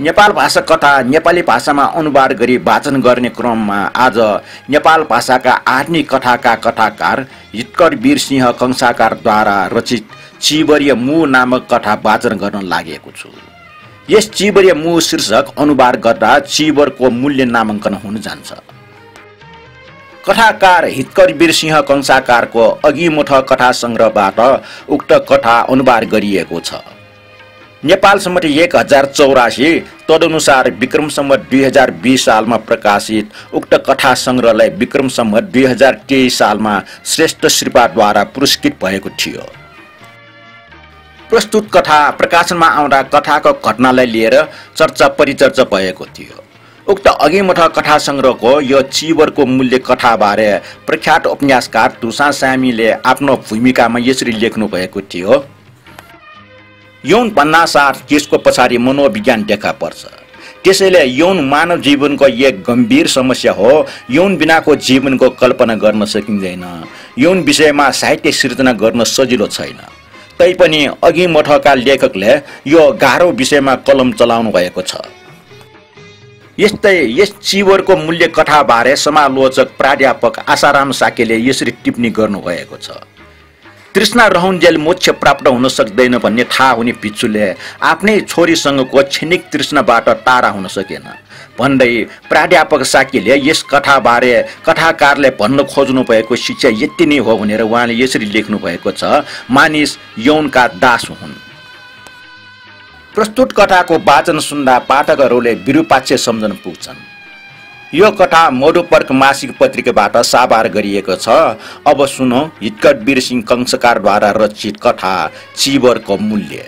नेपाल भाषा कथा नेपाली भाषामा अनुवाद गरी वाचन गर्ने क्रममा आज नेपाल भाषाका आर्नी कथाका कथाकार हितकर वीर सिंह कंसाकारद्वारा रचित चिबरीय मु नामक कथा वाचन गर्न लागेको छु यस चिबरीय मु शीर्षक अनुवाद गर्दा चिबरको मूल्य नामाङ्कन हुन जान्छ कथाकार हितकर वीरसिंह कंसाकारको अघिमुठ कथा सङ्ग्रहबाट उक्त कथा अनुवाद गरिएको छ नेपाल सम्मत एक हजार चौरासी तदनुसार विक्रम सम्बत दुई हजार बिस सालमा प्रकाशित उक्त कथा सङ्ग्रहलाई विक्रम सम्बत दुई हजार तेइस सालमा श्रेष्ठ श्रीपाद्वारा पुरस्कृत भएको थियो प्रस्तुत कथा प्रकाशनमा आउँदा कथाको घटनालाई लिएर चर्चा परिचर्चा भएको थियो उक्त अघिमठ कथा सङ्ग्रहको यो चिवरको मूल्य कथाबारे प्रख्यात उपन्यासकार तुसा सामीले आफ्नो भूमिकामा यसरी लेख्नु भएको थियो यौन साथ त्यसको पछाडि मनोविज्ञान देखा पर्छ त्यसैले यौन मानव जीवनको एक गम्भीर समस्या हो यौन बिनाको जीवनको कल्पना गर्न सकिँदैन यौन विषयमा साहित्य सिर्जना गर्न सजिलो छैन तैपनि अघि मठका लेखकले यो गाह्रो विषयमा कलम चलाउनु भएको छ यस्तै यस चिवरको मूल्य कथाबारे समालोचक प्राध्यापक आशाराम साकेले यसरी टिप्पणी गर्नुभएको छ तृष्णा रहन्जेल मोक्ष प्राप्त हुन सक्दैन भन्ने थाहा हुने पिच्छुले आफ्नै छोरीसँगको छिनिक तृष्णबाट टाढा हुन सकेन भन्दै प्राध्यापक साकीले यस कथाबारे कथाकारले भन्न खोज्नु भएको शिक्षा यति नै हो भनेर उहाँले यसरी लेख्नु भएको छ मानिस यौनका दास हुन् प्रस्तुत कथाको वाचन सुन्दा पाठकहरूले विरूपाक्ष सम्झन पुग्छन् यो कथा मोडोपर्क मासिक पत्रिकाबाट साभार गरिएको छ अब सुनौ हिटकट वीरसिंह कंसकारद्वारा रचित कथा चिबरको मूल्य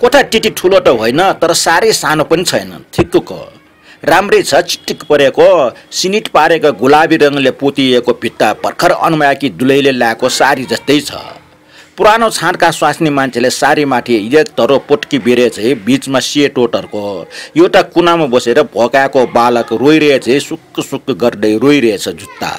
कोठा टिटी ठुलो त होइन तर साह्रै सानो पनि छैन ठिक्कको राम्रै छ चिटिक परेको सिनिट पारेको गुलाबी रङले पोतिएको भित्ता भर्खर अनुमाएकी दुलैले ल्याएको सारी जस्तै छ पुरानो छाँटका स्वास्नी मान्छेले सारीमाथि हिजे धरो पोटकी बिरेछ बिचमा सेटोटहरूको एउटा कुनामा बसेर भोकाएको बालक रोइरहेछ सुक्क सुक्क गर्दै रोइरहेछ जुत्ता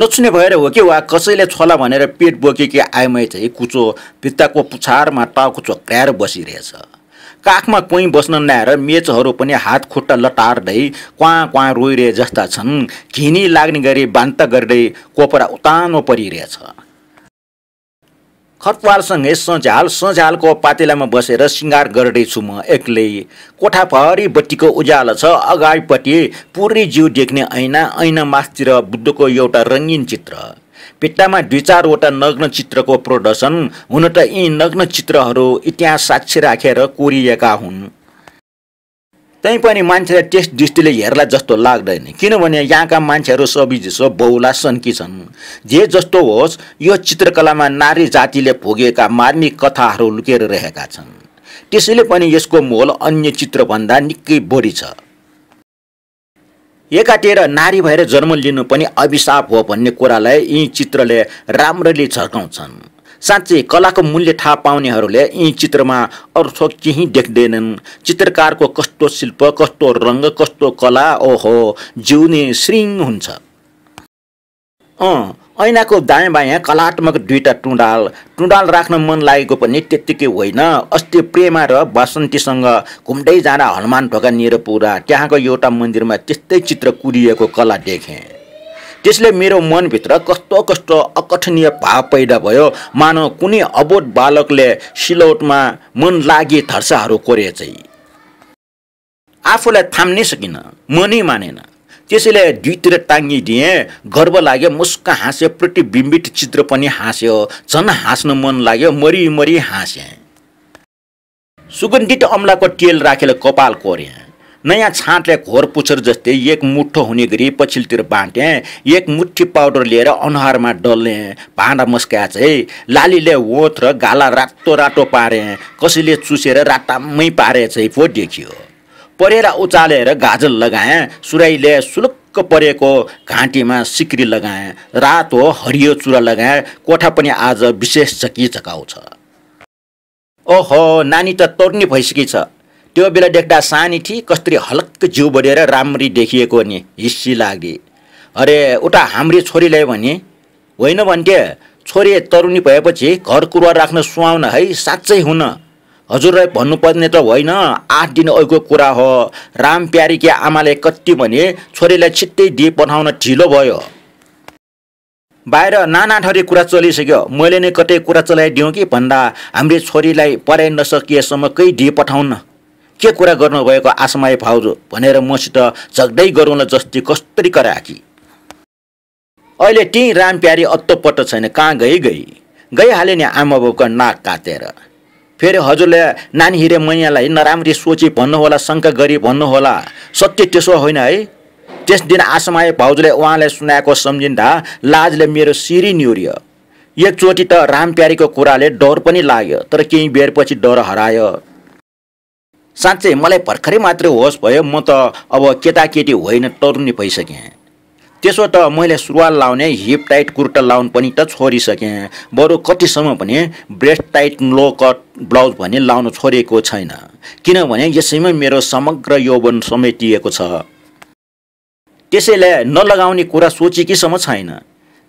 नचुने भएर हो कि वा कसैले छोला भनेर पेट बोकेकी आइमै चाहिँ कुचो भित्ताको पुछारमा टाउको चोक्राएर बसिरहेछ काखमा कोही बस्न नआएर मेचहरू पनि हात खुट्टा लटार्दै क्वाँ क्वाँ रोइरहे जस्ता छन् घिनी लाग्ने गरी बान्त गर्दै कोपरा उतानो परिरहेछ खतवालसँगै सझाल सझालको पातेलामा बसेर सिँगार गर्दैछु म एक्लै कोठाभरि बत्तीको उज्यालो छ अगाडिपट्टि पुरै जिउ देख्ने ऐना ऐना मासतिर बुद्धको एउटा रङ्गीन चित्र पेट्टामा दुई चारवटा नग्न चित्रको प्रदर्शन हुन त यी नग्न चित्रहरू इतिहास साक्षी राखेर कोरिएका हुन् तै पनि मान्छेलाई टेस्ट दृष्टिले हेर्ला जस्तो लाग्दैन किनभने यहाँका मान्छेहरू सबै जसो बहुला सन्की छन् जे जस्तो होस् यो चित्रकलामा नारी जातिले भोगेका मार्मिक कथाहरू लुकेर रहेका छन् त्यसैले पनि यसको मोल अन्य चित्रभन्दा निकै बढी छ एकातिर नारी भएर जन्म लिनु पनि अभिशाप हो भन्ने कुरालाई यी चित्रले राम्ररी झर्काउँछन् साँच्चै कलाको मूल्य थाहा पाउनेहरूले यी चित्रमा अर्थ केही देख्दैनन् चित्रकारको कस्तो शिल्प कस्तो रङ्ग कस्तो कला ओहो जिउने श्रिङ हुन्छ अँ ऐनाको दायाँ बायाँ कलात्मक दुईवटा टुँडाल टुँडाल राख्न मन लागेको पनि त्यत्तिकै होइन अस्ति प्रेमा र बसन्तीसँग घुम्दै जाँदा हनुमान ढोका निर पुरा त्यहाँको एउटा मन्दिरमा त्यस्तै चित्र कुरिएको कला देखेँ त्यसले मेरो मनभित्र कस्तो कस्तो अकठनीय भाव पैदा भयो मानव कुनै अबोध बालकले सिलौटमा मन लागि धर्साहरू चाहिँ आफूलाई थाम्नै सकिनँ मनै मानेन त्यसैले दुईतिर टाङ्गिदिएँ गर्व लाग्यो मुस्क हाँस्यो प्रतिबिम्बित चित्र पनि हाँस्यो झन् हाँस्न मन लाग्यो मरिमरि हाँसेँ सुगन्धित अम्लाको तेल राखेर कपाल कोरेँ नयाँ छाँटले घोर पुछर जस्तै एक मुठो हुने गरी पछिल्लोतिर बाँटेँ एक मुठी पाउडर लिएर अनुहारमा डल्ने भाँडा मस्काए चाहिँ लालीले वोथ र गाला रातो रातो पारे कसैले चुसेर रातामै पारे चाहिँ पो देखियो परेर उचालेर गाजल लगाएँ सुराईले सुलुक परेको घाँटीमा सिक्री लगाएँ रातो हरियो चुरा लगाएँ कोठा पनि आज विशेष चकी चकाउँछ ओहो नानी त तोर्नी भइसकेछ त्यो बेला देख्दा सानी थिए कसरी हल्क जिउ बढेर राम्री देखिएको नि हिस्सी लागे अरे उता हाम्रो छोरीलाई भने होइन भन्थे छोरी तरुनी भएपछि घर कुरा राख्न सुहाउन है साँच्चै हुन हजुरलाई भन्नुपर्ने त होइन आठ दिन अघिको कुरा हो राम प्यारीकी आमाले कति भने छोरीलाई छिट्टै दिए पठाउन ढिलो भयो बाहिर नाना थरी कुरा चलिसक्यो मैले नै कतै कुरा चलाइदिउँ कि भन्दा हाम्रो छोरीलाई पढाइ नसकिएसम्म केही दिए पठाउन के कुरा गर्नुभएको आसमाय भाउजू भनेर मसित झगडै गरौँला जस्तै कस्तरी कराकी अहिले टी राम प्यारी अत्तोपट्ट छैन कहाँ गई गई गइहाल्यो नि आमा बाउको नाक काटेर फेरि हजुरले नानी हिरे मैयालाई नराम्ररी सोची भन्नुहोला शङ्का गरी भन्नुहोला सत्य त्यसो होइन है त्यस दिन आसमाय भाउजूले उहाँले सुनाएको सम्झिँदा लाजले मेरो सिरी न्युरियो एकचोटि त राम प्यारीको कुराले डर पनि लाग्यो तर केही बेरपछि डर हरायो साँच्चै मलाई भर्खरै मात्रै होस् भयो म त अब केटाकेटी होइन तरुनी भइसकेँ त्यसो त मैले सुरुवाल लाउने हिप टाइट कुर्ता लाउनु पनि त छोडिसकेँ बरु कतिसम्म भने breast tight low cut blouse भने लाउनु छोडेको छैन किनभने यसैमा मेरो समग्र यौवन समेटिएको छ त्यसैले नलगाउने कुरा सोचेकीसम्म छैन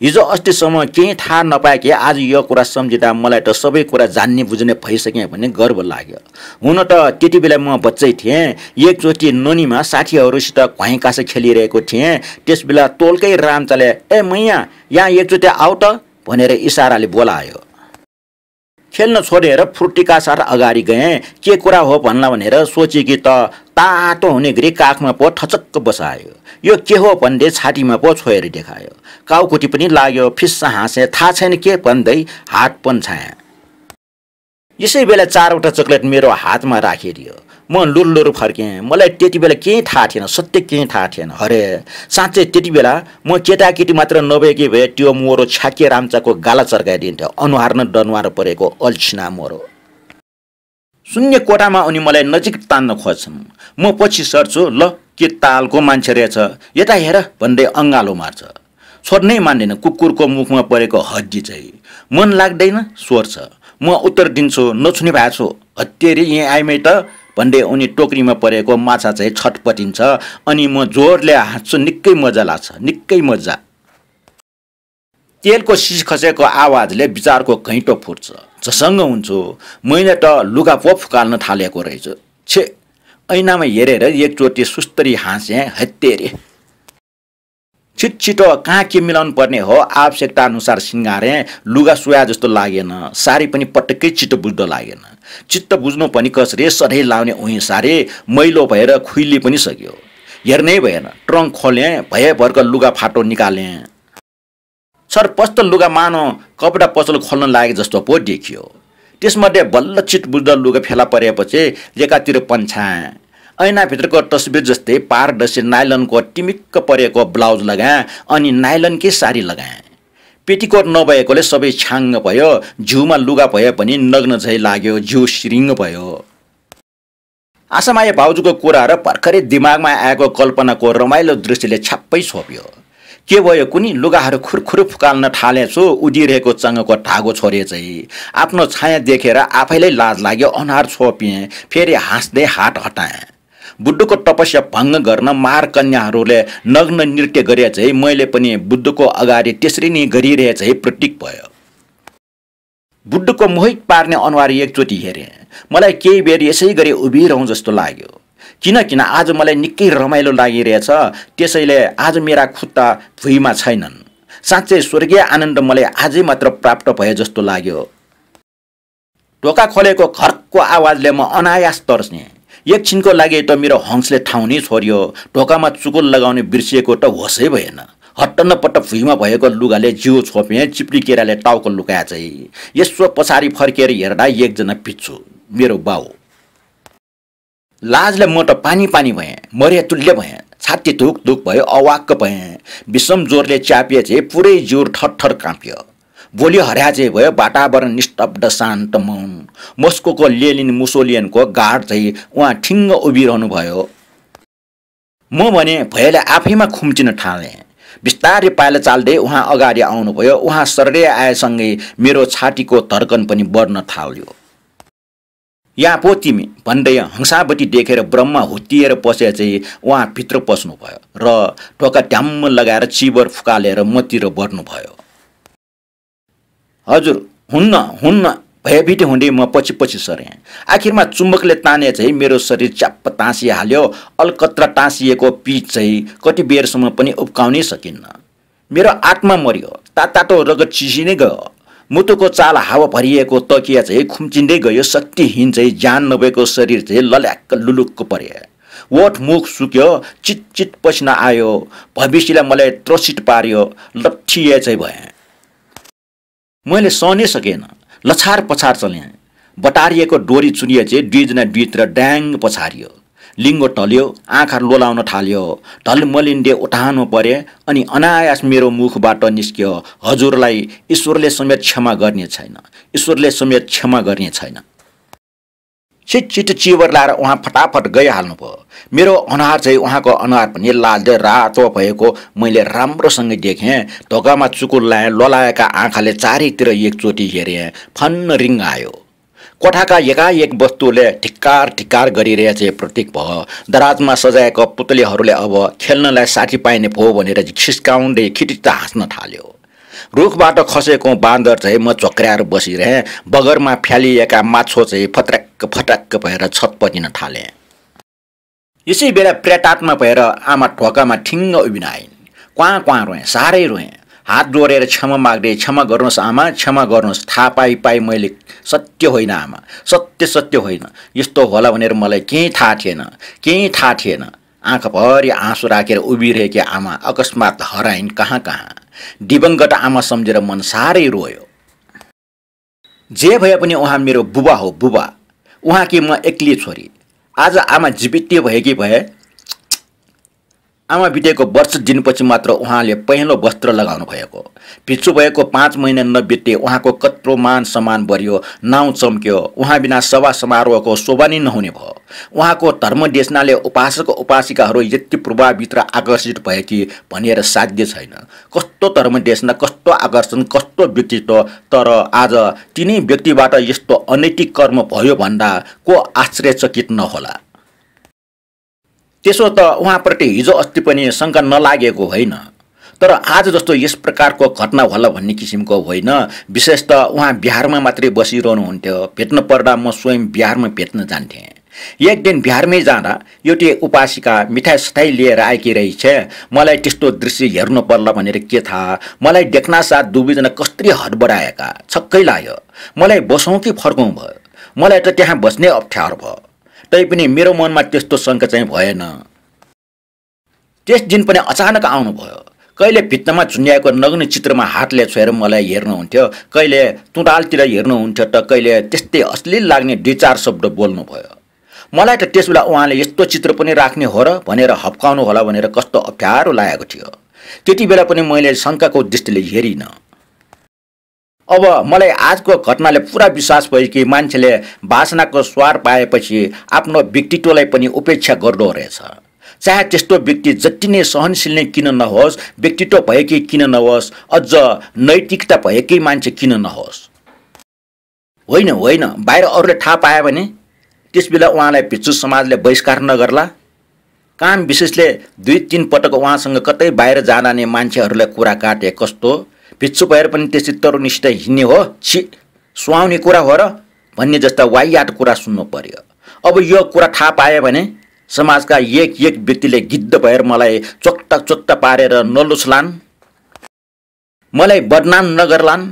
हिजो अस्तिसम्म केही थाहा नपाएके आज यो कुरा सम्झिँदा मलाई त सबै कुरा जान्ने बुझ्ने भइसकेँ भन्ने गर्व लाग्यो हुन त त्यति बेला म बच्चै थिएँ एकचोटि नोनीमा साथीहरूसित घैँ खेलिरहेको थिएँ त्यसबेला तोलकै रामचाले ए मैया यहाँ एकचोटि आउट भनेर इसाराले बोलायो खेल्न छोडेर फुर्तीका साथ अगाडि गएँ के कुरा हो भन्ला भनेर कि त तातो हुने गरी काखमा पो ठचक्क बसायो यो के हो भन्दै छातीमा पो छोएर देखायो काउकुटी पनि लाग्यो फिस्स हाँसे थाहा छैन के भन्दै हात पन्छाएँ यसै बेला चारवटा चक्लेट मेरो हातमा राखिदियो म लुर फर्केँ मलाई त्यति बेला केही थाहा थिएन सत्य केही थाहा थिएन हरे साँच्चै त्यति बेला म केटाकेटी मात्र नभएकी भए त्यो मोरो छाके राम्चाको गाला चर्काइदिन्थ्यो अनुहार न डनुहार परेको अल्छिना मोरो शून्य कोटामा उनी मलाई नजिक तान्न खोज्छन् म पछि सर्छु ल के तालको मान्छे रहेछ यता हेर भन्दै अङ्गालो मार्छ छोड्नै मान्दैन कुकुरको मुखमा परेको हड्डी चाहिँ मन लाग्दैन स्वर छ म उत्तर दिन्छु नछुने भएको छु हत्तेरी यहीँ आइमै त भन्दै उनी टोकरीमा परेको माछा चाहिँ छटपटिन्छ अनि म जोरले हाँस्छु निकै मजा लाग्छ निकै मजा तेलको सिस खसेको आवाजले विचारको घैँटो फुट्छ जसँग हुन्छु मैले त लुगा पो फुकाल्न थालेको रहेछु छे ऐनामा हेरेर एकचोटि सुस्तरी हाँसेँ हत्तेरे छिट छिटो कहाँ के मिलाउनु पर्ने हो आवश्यकता अनुसार सिँगारेँ लुगा सुया जस्तो लागेन सारी पनि पटक्कै छिटो बुझ्दो लागेन चित्त बुझ्नु पनि कसरे सधैँ लाउने उहीँ सारे मैलो भएर खुइली पनि सक्यो हेर्नै भएन ट्रङ्क खोले भएभरको लुगा फाटो निकाले सर पस्त लुगा मानो कपडा पसल खोल्न लागे जस्तो पो देखियो त्यसमध्ये बल्ल चित बुझ्दा लुगा फेला परेपछि एकातिर पन्छाएँ ऐनाभित्रको तस्बिर जस्तै पारदर्शी नाइलनको टिमिक्क परेको ब्लाउज लगाएँ अनि नाइलनकै साडी लगाएँ पेटिकोट नभएकोले सबै छाङ्ग भयो जिउमा लुगा भए पनि नग्न झै लाग्यो जिउ सिरिङ भयो आसामाया भाउजूको कुरा र भर्खरै दिमागमा आएको कल्पनाको रमाइलो दृष्टिले छाप्पै छोप्यो के भयो कुनै लुगाहरू खुरखुर फुकाल्न थालेछु उडिरहेको चङ्गको ढागो छोरे चाहिँ आफ्नो छाया देखेर आफैलाई लाज लाग्यो अनुहार छोपिएँ फेरि हाँस्दै हात हटाएँ बुद्धको तपस्या भङ्ग गर्न मार कन्याहरूले नग्न नृत्य गरे चाहिँ मैले पनि बुद्धको अगाडि त्यसरी नै गरिरहे चाहिँ प्रतीक भयो बुद्धको मोहित पार्ने अनुहार एकचोटि हेरेँ मलाई केही बेर यसै गरी उभिरहँ जस्तो लाग्यो किनकिन आज मलाई निकै रमाइलो लागिरहेछ त्यसैले आज मेरा खुट्टा भुइँमा छैनन् साँच्चै स्वर्गीय आनन्द मलाई आजै मात्र प्राप्त भए जस्तो लाग्यो ढोका खोलेको खर्कको आवाजले म अनायास तर्सेँ एकछिनको लागि त मेरो हंसले ठाउँ नै छोड्यो ढोकामा चुकुल लगाउने बिर्सिएको त होसै भएन हट्टनपट्ट पट्ट भुइँमा भएको लुगाले जिउ छोपे चिप्ली केराले टाउको लुकाए चाहिँ यसो पछाडि फर्किएर हेर्दा एकजना पिच्छु मेरो बाउ लाजले म त पानी पानी भएँ मरिया तुल्य भएँ छाती धुक धुक भयो अवाक्क भएँ विषम जोरले च्यापिए चाहिँ पुरै जोर ठरठर काँप्यो भोलि हराजे भयो वातावरण निस्तब्ध शान्त मौन मस्को लेलिन मुसोलियनको गाड चाहिँ उहाँ ठिङ्ग उभिरहनु भयो म भने भयले आफैमा खुम्चिन थालेँ बिस्तारै पाइला चाल्दै उहाँ अगाडि आउनुभयो उहाँ सर्दै आएसँगै मेरो छाटीको धर्कन पनि बढ्न थाल्यो या पो तिमी भन्दै हंसावटी देखेर ब्रह्म हुत्तिएर पसे चाहिँ उहाँ भित्र पस्नुभयो र टोका ढ्याम्म लगाएर चिबर फुकालेर मतिर बढ्नुभयो हजुर हुन्न हुन्न भयभीत हुँदै म पछि पछि सरेँ आखिरमा चुम्बकले ताने चाहिँ मेरो शरीर च्याप्प टाँसिहाल्यो अलकत्र टाँसिएको पिच चाहिँ कति बेरसम्म पनि उब्काउनै सकिन्न मेरो आत्मा मर्यो तातातो रगत चिसि नै गयो मुटुको चाल हावा भरिएको तकिया चाहिँ खुम्चिँदै गयो शक्तिहीन चाहिँ ज्यान नभएको शरीर चाहिँ लल्याक्क लुलुक्क पर्यो वठ मुख सुक्यो चित चित पसिना आयो भविष्यलाई मलाई त्रसित पार्यो लट्ठिए चाहिँ भएँ मैले सहनै सकेन लछार पछार चल्याएँ बटारिएको डोरी चुनिए चाहिँ दुईजना दुईतिर ड्याङ पछारियो लिङ्गो टल्यो आँखा लोलाउन थाल्यो ढलमलिन्डे उठानु परे अनि अनायास मेरो मुखबाट निस्क्यो हजुरलाई ईश्वरले समेत क्षमा गर्ने छैन ईश्वरले समेत क्षमा गर्ने छैन छिट छिट चिवर लाएर उहाँ फटाफट भयो मेरो अनुहार चाहिँ उहाँको अनुहार पनि लाल्दै रातो भएको मैले राम्रोसँग देखेँ ढोकामा चुकुर लाएँ ललाएका आँखाले चारैतिर एकचोटि हेरेँ फन्न रिङ आयो कोठाका एकाएक वस्तुले ठिक्कार ठिक्कार गरिरहेछ प्रतीक भयो दराजमा सजाएको पुतलीहरूले अब खेल्नलाई साथी पाइने भयो भनेर खिस्काउँदै खिटिच्दा हाँस्न थाल्यो रुखबाट खसेको बाँदर चाहिँ म चक्र्याएर बसिरहेँ बगरमा फ्यालिएका माछो चाहिँ फत्राक्क फट्याक्क भएर छतपटिन थालेँ यसै बेला प्रेटात्मा भएर आमा ठोकामा ठिङ्ग उभिन आइन् कहाँ कहाँ रोएँ साह्रै रोएँ हात जोडेर क्षमा माग्दै क्षमा गर्नुहोस् आमा क्षमा गर्नुहोस् थाहा पाइ पाएँ मैले सत्य होइन आमा सत्य सत्य होइन यस्तो होला भनेर मलाई केही थाहा थिएन केही थाहा थिएन आँखाभरि आँसु राखेर उभिरहेकी आमा अकस्मात हराइन् कहाँ कहाँ दिवङ्गत आमा सम्झेर मन साह्रै रोयो जे भए पनि उहाँ मेरो बुबा हो बुबा उहाँ कि म एक्लै छोरी आज आमा जीवित कि भए आमा बितेको वर्ष दिनपछि मात्र उहाँले पहेँलो वस्त्र लगाउनु भएको पिचु भएको पाँच महिना नबित्दै उहाँको कत्रो मान सम्मान बढ्यो नाउँ चम्क्यो उहाँ बिना सभा समारोहको शोभा नै नहुने भयो उहाँको धर्मदेशनाले उपासक उपासिकाहरू यति र आकर्षित भए कि भनेर साध्य छैन कस्तो धर्मदेशना कस्तो आकर्षण कस्तो व्यक्तित्व तर आज तिनै व्यक्तिबाट यस्तो अनैतिक कर्म भयो भन्दा को आश्चर्यचकित नहोला त्यसो त उहाँप्रति हिजो अस्ति पनि शङ्का नलागेको होइन तर आज जस्तो यस प्रकारको घटना होला भन्ने किसिमको होइन विशेष त उहाँ बिहारमा मात्रै बसिरहनुहुन्थ्यो भेट्न पर्दा म स्वयं बिहारमा भेट्न जान्थेँ एक दिन बिहारमै जाँदा एउटी उपासिका मिठाई सठाई लिएर आएकी रहेछ मलाई त्यस्तो दृश्य हेर्नु पर्ला भनेर के थाहा मलाई देख्न साथ दुवैजना कसरी हडबडाएका छक्कै लाग्यो मलाई बसौँ कि फर्कौँ भयो मलाई त त्यहाँ बस्ने अप्ठ्यारो भयो तैपनि मेरो मनमा त्यस्तो शङ्का चाहिँ भएन त्यस दिन पनि अचानक आउनुभयो कहिले भित्तामा झुन्ड्याएको नग्ने चित्रमा हातले छोएर मलाई हेर्नुहुन्थ्यो कहिले तुँडालतिर हेर्नुहुन्थ्यो त कहिले त्यस्तै अश्लील लाग्ने दुई चार शब्द बोल्नुभयो मलाई त त्यसबेला उहाँले यस्तो चित्र पनि राख्ने हो र भनेर हप्काउनु होला भनेर कस्तो अप्ठ्यारो लागेको थियो त्यति बेला पनि मैले शङ्काको दृष्टिले हेरिनँ अब मलाई आजको घटनाले पुरा विश्वास भयो कि मान्छेले भाषणाको स्वार पाएपछि आफ्नो व्यक्तित्वलाई पनि उपेक्षा गर्दो रहेछ चाहे त्यस्तो व्यक्ति जति नै सहनशील नै किन नहोस् व्यक्तित्व भएकै किन नहोस् अझ नैतिकता भएकै मान्छे किन नहोस् होइन होइन बाहिर अरूले थाहा पायो भने त्यसबेला उहाँलाई भिचु समाजले बहिष्कार नगर्ला काम विशेषले दुई तिन पटक उहाँसँग कतै बाहिर जान नै मान्छेहरूलाई कुरा काटे कस्तो भिच्छु भएर पनि त्यसै तरुनिष्ठ हिँड्ने हो छि सुहाउने कुरा हो र भन्ने जस्ता वाइयाट कुरा सुन्नु पर्यो अब यो कुरा थाहा पायो भने समाजका एक एक व्यक्तिले गिद्ध भएर मलाई चोक्ता चोक्ता पारेर नलुस्लान् मलाई बदनाम नगर्लान्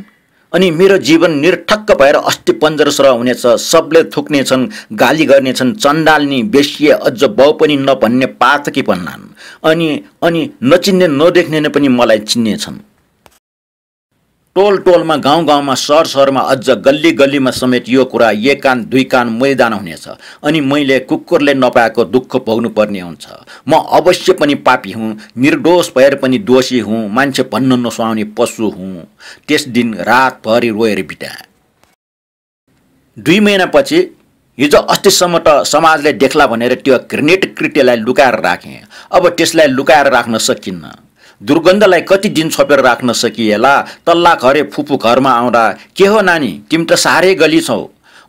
अनि मेरो जीवन निर्ठक्क भएर अस्ति पन्जरसर हुनेछ सबले थुक्नेछन् गाली गर्नेछन् चन्डाल्ने बेसिए अझ बाउ पनि नभन्ने पातकी भन्नान् अनि अनि नचिन्ने नदेख्ने पनि मलाई चिन्नेछन् टोल टोलमा गाउँ गाउँमा सहर सहरमा अझ गल्ली गल्लीमा समेत यो कुरा एक कान दुई कान मैदान हुनेछ अनि मैले कुकुरले नपाएको दुःख भोग्नुपर्ने हुन्छ म अवश्य पनि पापी हुँ निर्दोष भएर पनि दोषी हुँ मान्छे भन्न नसुहाउने पशु हुँ त्यस दिन रातभरि रोएर बिताएँ दुई महिनापछि हिजो अस्तिसम्म त समाजले देख्ला भनेर त्यो क्रिनेट कृत्यलाई लुकाएर राखेँ अब त्यसलाई लुकाएर राख्न सकिन्न दुर्गन्धलाई कति दिन छोपेर राख्न सकिएला तल्ला घरे फुपू घरमा आउँदा के हो नानी तिमी त साह्रै गली छौ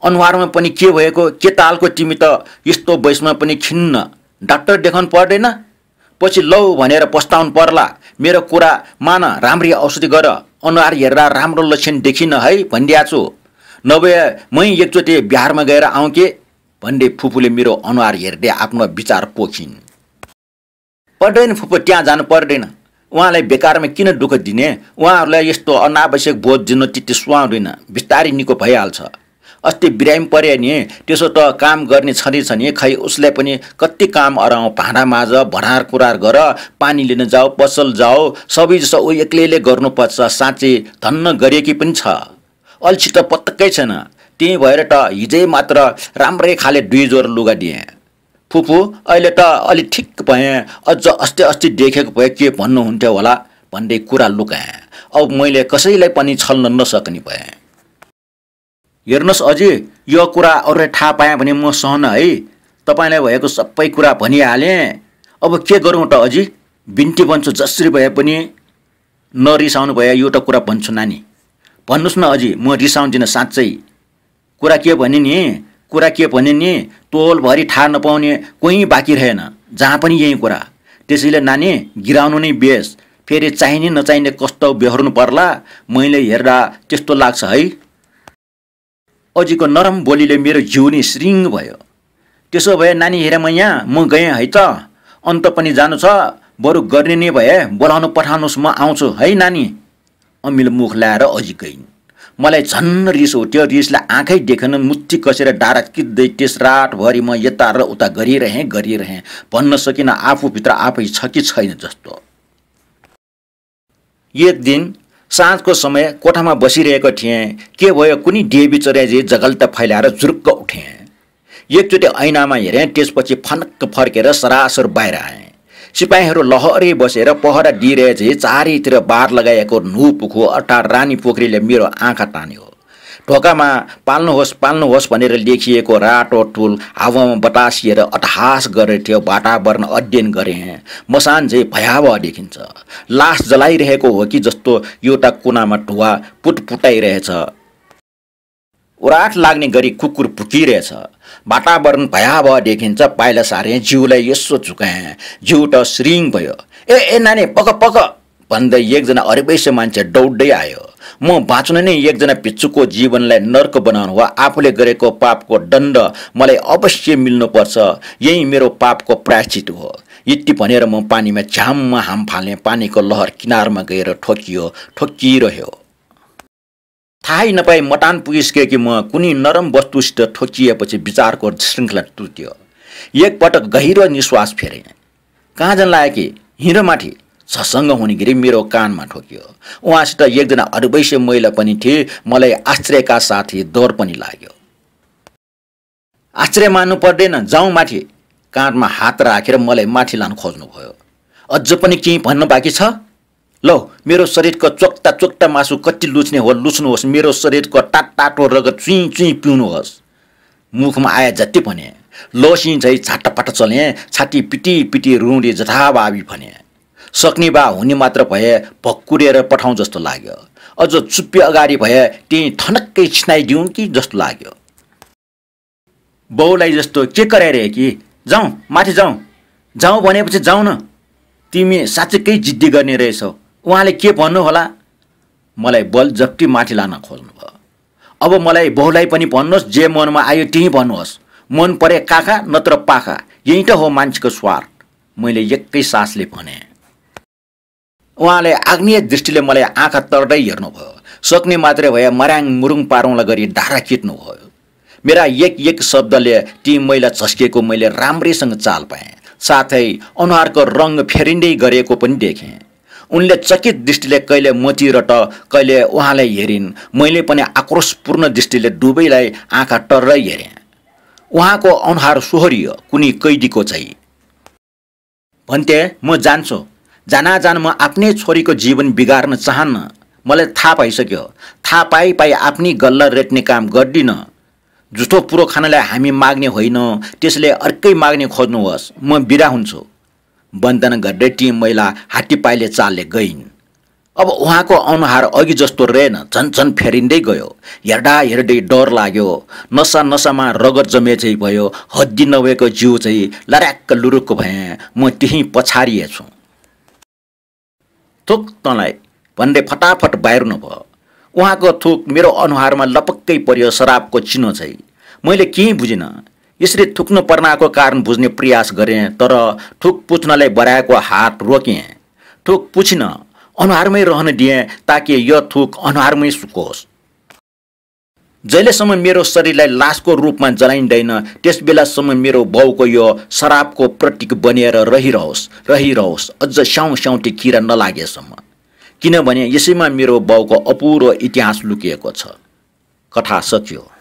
अनुहारमा पनि के भएको के तालको तिमी त यस्तो बैसमा पनि खिन्न डाक्टर देखाउनु पर्दैन पछि लौ भनेर पस्ताउनु पर्ला मेरो कुरा मान राम्री औषधि गर अनुहार हेरेर राम्रो लक्षण देखिन है भनिदिएछु नभए मै एकचोटि बिहारमा गएर आउँ के भन्दै फुपूले मेरो अनुहार हेर्दै आफ्नो विचार पोखिन् पर्दैन फुपू त्यहाँ जानु पर्दैन उहाँलाई बेकारमा किन दुःख दिने उहाँहरूलाई यस्तो अनावश्यक बोध दिनु त्यति सुहाउँदैन बिस्तारै निको भइहाल्छ अस्ति बिरामी पर्यो नि त्यसो त काम गर्ने छँदै छ नि खै उसलाई पनि कति काम अराउँ भाँडा माझ भँडार कुरार गर पानी लिन जाऊ पसल जाऊ सबै जसो ऊ एक्लैले गर्नुपर्छ साँच्चै धन्न गरेकी पनि छ अल्छी त पत्तकै छैन त्यहीँ भएर त हिजै मात्र राम्रै खाले दुई जोर लुगा दिएँ फुपू अहिले त अलि ठिक भएँ अझ अस्ति अस्ति देखेको भए के भन्नुहुन्थ्यो होला भन्दै कुरा लुकाएँ अब मैले कसैलाई पनि छल्न नसक्ने भएँ हेर्नुहोस् अजी यो कुरा अरूले थाहा पाएँ भने म सहन है तपाईँलाई भएको सबै कुरा भनिहालेँ अब के गरौँ त अजी बिन्ती भन्छु जसरी भए पनि नरिसाउनु भयो एउटा कुरा भन्छु नानी भन्नुहोस् न अजी म रिसाउँदिनँ साँच्चै कुरा के भने नि कुरा के भने नि तोलभरि ठार्न नपाउने कोही बाँकी रहेन जहाँ पनि यही कुरा त्यसैले नानी गिराउनु नै बेस फेरि चाहिने नचाहिने कष्ट बेहोर्नु पर्ला मैले हेर्दा त्यस्तो लाग्छ है अजीको नरम बोलीले मेरो जिउ नै श्रिङ भयो त्यसो भए नानी हेर म यहाँ म गएँ है त अन्त पनि जानु छ बरु गर्ने नै भए बोलाउनु पठाउनुहोस् म आउँछु है नानी अमिल मुख ल्याएर अझै गइन् मलाई झन् रिस उठ्यो रिसलाई आँखै देखेन मुत्ती कसेर डाँडा किच्दै त्यस रातभरि म यता र उता गरिरहेँ गरिरहेँ भन्न सकिनँ आफूभित्र आफै छ कि छैन जस्तो एक दिन साँझको समय कोठामा बसिरहेको थिएँ के भयो कुनै देवी चराजी जगल्ता फैलाएर झुर्क्क उठेँ एकचोटि ऐनामा हेरेँ त्यसपछि फनक्क फर्केर सरासर बाहिर आएँ सिपाहीहरू लहरे बसेर पहरा चाहिँ चारैतिर बार लगाएको नु पुखो अर्थात् रानी पोखरीले मेरो आँखा तान्यो ढोकामा पाल्नुहोस् पाल्नुहोस् भनेर लेखिएको रातो टुल हावामा बतासिएर अटहास गरेर थियो वातावरण अध्ययन गरेँ मसान चाहिँ भयावह देखिन्छ लास जलाइरहेको हो कि जस्तो एउटा कुनामा टुवा पुटपुटाइरहेछ ओराट लाग्ने गरी कुकुर पुकिरहेछ वातावरण भयावह देखिन्छ पाइला सारे जिउलाई यसो झुकाएँ जिउ त श्रिङ भयो ए ए नानी पक पक भन्दै एकजना अर्वैस मान्छे दौड्दै आयो म बाँच्न नै एकजना पिच्चुको जीवनलाई नर्क बनाउनु वा आफूले गरेको पापको दण्ड मलाई अवश्य मिल्नुपर्छ यही मेरो पापको प्रायचित हो यति भनेर म पानीमा झाममा हाम फाल्ने पानीको लहर किनारमा गएर ठोकियो ठोकिरह्यो थाहै नपाई मटान कि म कुनै नरम वस्तुसित ठोकिएपछि विचारको श्रृङ्खला टुट्यो एकपटक गहिरो निश्वास फेरेँ कहाँ जान लाग्यो कि माथि हिँडोमाथि हुने गरी मेरो कानमा ठोकियो उहाँसित एकजना अरुवैश्य महिला पनि थिए मलाई आश्चर्यका साथी डर पनि लाग्यो आश्चर्य मान्नु पर्दैन जाउँ माथि काँधमा हात राखेर मलाई माथि लानु खोज्नुभयो अझ पनि केही भन्नु बाँकी छ ल मेरो शरीरको चोक्टा चोक्टा मासु कति लुच्ने हो लुच्नुहोस् मेरो शरीरको टाट टाटो रगत चुइँ चुइँ पिउनुहोस् मुखमा आए जति भने लसिन झै छाटापाटा चले छाती पिटी पिटी रुँडे जथाभावी भने सक्ने बा हुने मात्र भए भक्कुरेर पठाउँ जस्तो लाग्यो अझ चुप्पी अगाडि भए त्यहीँ थनक्कै छिनाइदिउँ कि जस्तो लाग्यो बाउलाई जस्तो के कराइरहे कि जाउँ माथि जाउँ जाउँ भनेपछि जाउँ न तिमी साँच्चैकै जिद्दी गर्ने रहेछौ उहाँले के भन्नुहोला मलाई बल जप्टी माथि लान खोज्नु भयो अब मलाई बहुलाई पनि भन्नुहोस् जे मनमा आयो त्यहीँ भन्नुहोस् मन परे काखा नत्र पाखा यही त हो मान्छेको स्वार मैले एकै सासले भने उहाँले आग्नेय दृष्टिले मलाई आँखा तर्दै हेर्नुभयो सक्ने मात्रै भए मर्याङ मुरुङ पारौँलाई गरी धारा किट्नुभयो मेरा एक एक शब्दले ती मैला छस्किएको मैले राम्रैसँग चाल पाएँ साथै अनुहारको रङ फेरिँदै गरेको पनि देखेँ उनले चकित दृष्टिले कहिले मतिर रट कहिले उहाँलाई हेरिन् मैले पनि आक्रोशपूर्ण दृष्टिले दुवैलाई आँखा टर्रै हेरेँ उहाँको अनुहार सोहोरियो कुनै कैदीको चाहिँ भन्थे म जान्छु जाना जान म आफ्नै छोरीको जीवन बिगार्न चाहन्न मलाई थाहा पाइसक्यो थाहा पाइ पाइ आफ्नै गल्ला रेट्ने काम गर्दिनँ झुठो पुरो खानालाई हामी माग्ने होइन त्यसले अर्कै माग्ने खोज्नुहोस् म बिरा हुन्छु वन्दन गर्दै टिम महिला हात्तीपाइले चालले गइन् अब उहाँको अनुहार अघि जस्तो रहेन झन्झन फेरिँदै गयो हेर्दा हेर्दै डर लाग्यो नसा नसामा रगत जमे चाहिँ भयो हड्डी नभएको जिउ चाहिँ लड्याक्क लुरुक्क भएँ म त्यहीँ पछारिएछु थुक तँलाई भन्दै फटाफट बाहिर नभयो उहाँको थुक मेरो अनुहारमा लपक्कै पर्यो शराबको चिनो चाहिँ मैले केही बुझिनँ यसरी थुक्नु पर्नाको कारण बुझ्ने प्रयास गरेँ तर थुक पुछ्नलाई बढाएको हात रोकेँ थुक पुछिन अनुहारमै रहन दिएँ ताकि यो थुक अनुहारमै सुकोस् जहिलेसम्म मेरो शरीरलाई लासको रूपमा जलाइँदैन त्यस बेलासम्म मेरो बाउको यो शराबको प्रतीक बनिएर रहिरहोस् रहिरहोस् अझ स्याउ स्याउटी किरा नलागेसम्म किनभने यसैमा मेरो बाउको अपुरो इतिहास लुकिएको छ कथा सकियो